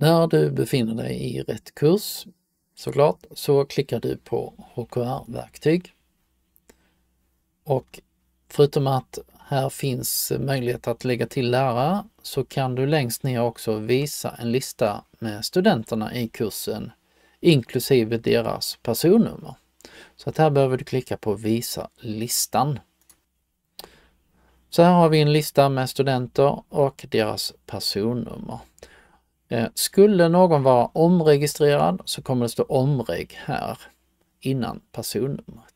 När du befinner dig i rätt kurs, såklart, så klickar du på HKR-verktyg. Och förutom att här finns möjlighet att lägga till lärare så kan du längst ner också visa en lista med studenterna i kursen inklusive deras personnummer. Så att här behöver du klicka på visa listan. Så här har vi en lista med studenter och deras personnummer. Eh, skulle någon vara omregistrerad så kommer det stå omreg här innan personnummer.